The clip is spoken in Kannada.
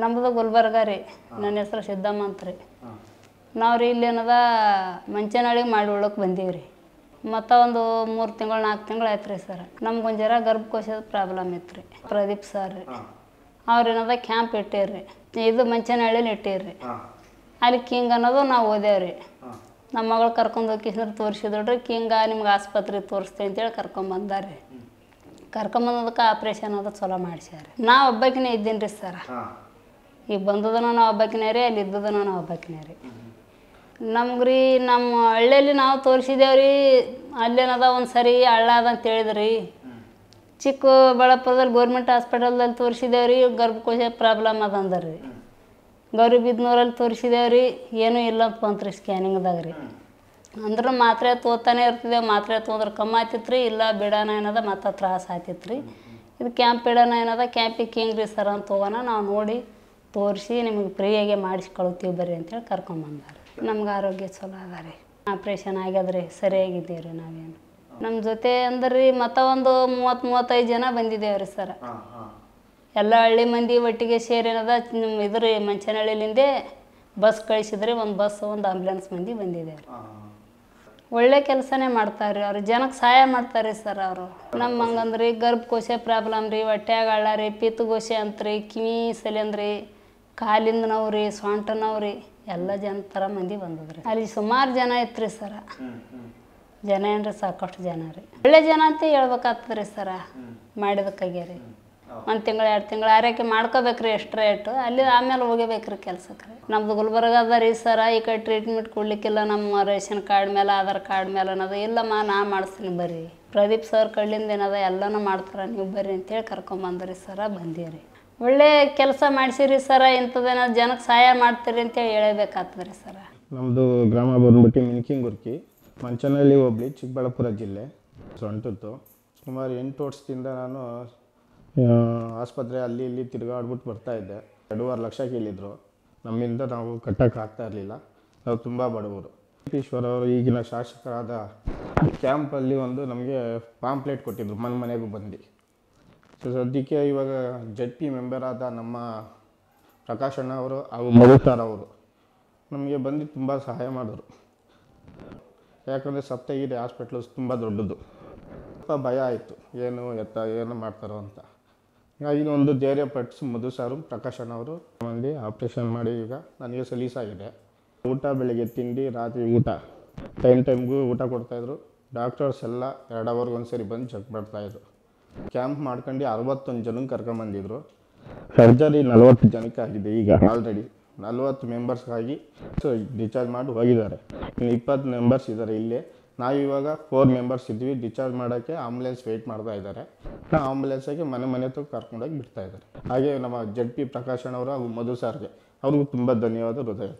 ನಮ್ಮದು ಗುಲ್ಬರ್ಗ ರೀ ನನ್ನ ಹೆಸ್ರು ಸಿದ್ದಮ್ಮ ಅಂತ ರೀ ನಾವು ರೀ ಇಲ್ಲೇನದ ಮಂಚನಹಳ್ಳಿಗೆ ಮಾಡಿ ಉಳಕ್ಕೆ ಬಂದೀವಿ ರೀ ಮತ್ತು ಒಂದು ಮೂರು ತಿಂಗಳು ನಾಲ್ಕು ತಿಂಗಳು ಆಯ್ತು ರೀ ಸರ್ ನಮ್ಗೆ ಜರ ಗರ್ಭಕೋಶದ ಪ್ರಾಬ್ಲಮ್ ಇತ್ತು ರೀ ಪ್ರದೀಪ್ ಸರ್ ರೀ ಅವ್ರೇನದ ಕ್ಯಾಂಪ್ ಇಟ್ಟಿರ್ರಿ ಇದು ಮಂಚನಹಳ್ಳಿಲಿ ಇಟ್ಟಿರ್ರಿ ಅಲ್ಲಿ ಕಿಂಗ್ ಅನ್ನೋದು ನಾವು ಓದೇವ್ರಿ ನಮ್ಮ ಮಗಳು ಕರ್ಕೊಂಡು ಹೋಗಿಸಿದ್ರೆ ತೋರಿಸಿದ್ರಿ ಕಿಂಗ ನಿಮ್ಗೆ ಆಸ್ಪತ್ರೆ ತೋರಿಸ್ತೆ ಅಂತೇಳಿ ರೀ ಕರ್ಕೊಂಬಂದದಕ್ಕೆ ಆಪ್ರೇಷನ್ ಅದು ಚಲೋ ಮಾಡಿಸ್ಯಾರ ನಾ ಒಬ್ಬಾಕಿನೇ ಇದ್ದೀನಿ ರೀ ಸರ್ ಈಗ ಬಂದದನ ನಾವು ಹಬ್ಬಕ್ಕಿನೇ ರೀ ಅಲ್ಲಿ ಇದ್ದದನ ನಾವು ಹಬ್ಬಕ್ಕಿನೇ ರೀ ನಮ್ಗೆ ರೀ ನಮ್ಮ ಹಳ್ಳಿಯಲ್ಲಿ ನಾವು ತೋರಿಸಿದ್ದೇವೆ ರೀ ಅಲ್ಲೇನದ ಒಂದು ಸರಿ ಹಳ್ಳ ಅದ ಅಂತ ಹೇಳಿದ್ರಿ ಚಿಕ್ಕಬಳ್ಳಾಪುರದಲ್ಲಿ ಗೋರ್ಮೆಂಟ್ ಹಾಸ್ಪಿಟಲ್ದಲ್ಲಿ ತೋರಿಸಿದ್ದೇವೆ ರೀ ಗರ್ಭಕೋಶ ಪ್ರಾಬ್ಲಮ್ ಅದ ಗೌರಿ ಗೌರಿಬಿದ್ನೂರಲ್ಲಿ ತೋರಿಸಿದ್ದೇವೆ ರೀ ಏನೂ ಇಲ್ಲ ಅಂತ ರೀ ಸ್ಕ್ಯಾನಿಂಗ್ದಾಗ ರೀ ಅಂದ್ರೂ ಮಾತ್ರೆ ತೋತಾನೆ ಇರ್ತಿದ್ದೆ ಮಾತ್ರೆ ತೊಂದ್ರೆ ಕಮ್ಮಿ ಆಯ್ತಿತ್ತು ರೀ ಇಲ್ಲ ಬಿಡೋಣ ಏನದ ಮತ್ತೆ ತ್ರಾಸ ಆಯ್ತಿತ್ತು ರೀ ಇದು ಕ್ಯಾಂಪ್ ಬಿಡೋಣ ಏನದ ಕ್ಯಾಂಪಿಗೆ ಹೆಂಗ್ರಿ ರೀ ಸರ್ ಅಂತ ಹೋಗೋಣ ನಾವು ನೋಡಿ ತೋರಿಸಿ ನಿಮಗೆ ಫ್ರೀಯಾಗೆ ಮಾಡಿಸ್ಕೊಳ್ತೀವಿ ಬರ್ರಿ ಅಂತೇಳಿ ಕರ್ಕೊಂಬಂದಾರೆ ನಮ್ಗೆ ಆರೋಗ್ಯ ಚಲೋ ಅದ ರೀ ಆಪ್ರೇಷನ್ ಆಗ್ಯದ್ರಿ ಸರಿಯಾಗಿದ್ದೀವಿ ರೀ ನಾವೇನು ನಮ್ಮ ಜೊತೆ ಅಂದ್ರೆ ಮತ್ತೆ ಒಂದು ಮೂವತ್ತು ಮೂವತ್ತೈದು ಜನ ಬಂದಿದ್ದೇವೆ ರೀ ಸರ ಎಲ್ಲ ಹಳ್ಳಿ ಮಂದಿ ಒಟ್ಟಿಗೆ ನಿಮ್ಮ ಮಂಚನಹಳ್ಳಿ ಮಂಚನಹಳ್ಳಿಲಿಂದೇ ಬಸ್ ಕಳಿಸಿದ್ರೆ ಒಂದು ಬಸ್ ಒಂದು ಆಂಬ್ಯುಲೆನ್ಸ್ ಮಂದಿ ಬಂದಿದ್ದೇವೆ ಒಳ್ಳೆ ಕೆಲಸನೇ ಮಾಡ್ತಾರೆ ಅವ್ರು ಜನಕ್ಕೆ ಸಹಾಯ ಮಾಡ್ತಾರೆ ಸರ್ ಅವರು ನಮ್ಮ ಹಂಗಂದ್ರಿ ಗರ್ಭಕೋಶ ಪ್ರಾಬ್ಲಮ್ ರೀ ಹೊಟ್ಟೆಗಳ ರೀ ರೀ ಅಂತ ರೀ ಕಿವಿ ಸಲಂದ್ರಿ ಕಾಲಿಂದ ನೋವ್ರಿ ಎಲ್ಲ ಜನ ಥರ ಮಂದಿ ಬಂದದ್ರಿ ಅಲ್ಲಿ ಸುಮಾರು ಜನ ಇತ್ತು ರೀ ಸರ ಜನ ಏನ್ರಿ ಸಾಕಷ್ಟು ಜನ ರೀ ಒಳ್ಳೆ ಜನ ಅಂತ ಹೇಳ್ಬೇಕಾಗ್ತದ್ರಿ ಸರ ಮಾಡಿದಕ್ಕಾಗೆ ರೀ ಒಂದು ತಿಂಗಳು ಎರಡು ತಿಂಗಳು ಆರೈಕೆ ಮಾಡ್ಕೋಬೇಕ್ರಿ ಎಷ್ಟು ರೇಟು ಅಲ್ಲಿ ಆಮೇಲೆ ಹೋಗಬೇಕ್ರಿ ಕೆಲ್ಸಕ್ಕೆ ರೀ ನಮ್ದು ಅದ ರೀ ಸರ ಈ ಕಡೆ ಟ್ರೀಟ್ಮೆಂಟ್ ಕೊಡ್ಲಿಕ್ಕಿಲ್ಲ ನಮ್ಮ ರೇಷನ್ ಕಾರ್ಡ್ ಮೇಲೆ ಆಧಾರ್ ಕಾರ್ಡ್ ಮೇಲೆ ಅನ್ನೋದು ಇಲ್ಲಮ್ಮ ನಾ ಮಾಡಿಸ್ತೀನಿ ಬರ್ರಿ ಪ್ರದೀಪ್ ಸರ್ ಕಳ್ಳಿಂದ ಏನದ ಎಲ್ಲನೂ ಮಾಡ್ತಾರೆ ನೀವು ಬರ್ರಿ ಅಂತೇಳಿ ಕರ್ಕೊಂಬಂದ್ರಿ ಸರ ಬಂದೀರಿ ಒಳ್ಳೆ ಕೆಲಸ ಮಾಡಿಸಿರಿ ಸರ ಇಂಥದ್ದೇನೋ ಜನಕ್ಕೆ ಸಹಾಯ ಮಾಡ್ತೀರಿ ಅಂತ ಹೇಳಬೇಕಾಗ್ತದೆ ರೀ ಸರ ನಮ್ಮದು ಗ್ರಾಮ ಬಂದ್ಬಿಟ್ಟು ಮಿನ್ಕಿಂಗುರ್ಕಿ ಮಂಚನಹಳ್ಳಿ ಹೋಗ್ಲಿ ಚಿಕ್ಕಬಳ್ಳಾಪುರ ಜಿಲ್ಲೆ ಸೊಂಟದ್ದು ಸುಮಾರು ಎಂಟು ವರ್ಷದಿಂದ ನಾನು ಆಸ್ಪತ್ರೆ ಅಲ್ಲಿ ಇಲ್ಲಿ ತಿರುಗಾಡ್ಬಿಟ್ಟು ಬರ್ತಾಯಿದ್ದೆ ಎರಡೂವರೆ ಲಕ್ಷ ಕೇಳಿದರು ನಮ್ಮಿಂದ ನಾವು ಕಟ್ಟೋಕ್ಕಾಗ್ತಾ ಇರಲಿಲ್ಲ ನಾವು ತುಂಬ ಬಡವರು ಈಶ್ವರ ಅವರು ಈಗಿನ ಶಾಸಕರಾದ ಕ್ಯಾಂಪಲ್ಲಿ ಒಂದು ನಮಗೆ ಪಾಂಪ್ಲೇಟ್ ಕೊಟ್ಟಿದ್ದರು ಮನೆ ಮನೆಗೂ ಬಂದು ಸೊ ಸದ್ಯಕ್ಕೆ ಇವಾಗ ಜಡ್ ಪಿ ಮೆಂಬರ್ ಆದ ನಮ್ಮ ಪ್ರಕಾಶ್ ಅಣ್ಣ ಅವರು ಹಾಗೂ ಮಧು ಸರ್ ಅವರು ನಮಗೆ ಬಂದು ತುಂಬ ಸಹಾಯ ಮಾಡೋರು ಯಾಕಂದರೆ ಸಪ್ತಗಿರಿ ಹಾಸ್ಪಿಟ್ಲು ತುಂಬ ದೊಡ್ಡದು ಸ್ವಲ್ಪ ಭಯ ಆಯಿತು ಏನು ಎತ್ತ ಏನು ಮಾಡ್ತಾರೋ ಅಂತ ಈಗ ಒಂದು ಧೈರ್ಯ ಪಟ್ಟಿಸಿ ಮಧು ಸಾರು ಪ್ರಕಾಶ್ ಅಣ್ಣ ಅವರು ಮಂದಿ ಆಪ್ರೇಷನ್ ಮಾಡಿ ಈಗ ನನಗೆ ಸಲೀಸಾಗಿದೆ ಊಟ ಬೆಳಿಗ್ಗೆ ತಿಂಡಿ ರಾತ್ರಿ ಊಟ ಟೈಮ್ ಟೈಮ್ಗೂ ಊಟ ಕೊಡ್ತಾಯಿದ್ರು ಡಾಕ್ಟರ್ಸ್ ಎಲ್ಲ ಎರಡು ಅವರ್ಗೆ ಒಂದು ಸರಿ ಬಂದು ಚೆಕ್ ಮಾಡ್ತಾಯಿದ್ರು ಕ್ಯಾಂಪ್ ಮಾಡ್ಕೊಂಡು ಅರವತ್ತೊಂದು ಜನಕ್ಕೆ ಬಂದಿದ್ರು ಸರ್ಜರಿ ನಲವತ್ತು ಜನಕ್ಕೆ ಆಗಿದೆ ಈಗ ಆಲ್ರೆಡಿ ನಲ್ವತ್ತು ಮೆಂಬರ್ಸ್ಗಾಗಿ ಡಿಸ್ಚಾರ್ಜ್ ಮಾಡಿ ಹೋಗಿದ್ದಾರೆ ಇನ್ನು ಇಪ್ಪತ್ತು ಮೆಂಬರ್ಸ್ ಇದ್ದಾರೆ ಇಲ್ಲೇ ನಾವಿವಾಗ ಫೋರ್ ಮೆಂಬರ್ಸ್ ಇದ್ವಿ ಡಿಸ್ಚಾರ್ಜ್ ಮಾಡೋಕ್ಕೆ ಆಂಬುಲೆನ್ಸ್ ವೆಯ್ಟ್ ಮಾಡ್ತಾ ಇದ್ದಾರೆ ನಾವು ಆಗಿ ಮನೆ ಮನೆ ಹತ್ರ ಕರ್ಕೊಂಡೋಗಿ ಬಿಡ್ತಾ ಇದ್ದಾರೆ ಹಾಗೆ ನಮ್ಮ ಜಡ್ ಪಿ ಪ್ರಕಾಶ್ ಅವರು ಮಧು ಸಾರ್ಗೆ ಅವ್ರಿಗೂ ತುಂಬ ಧನ್ಯವಾದ ಹೃದಯ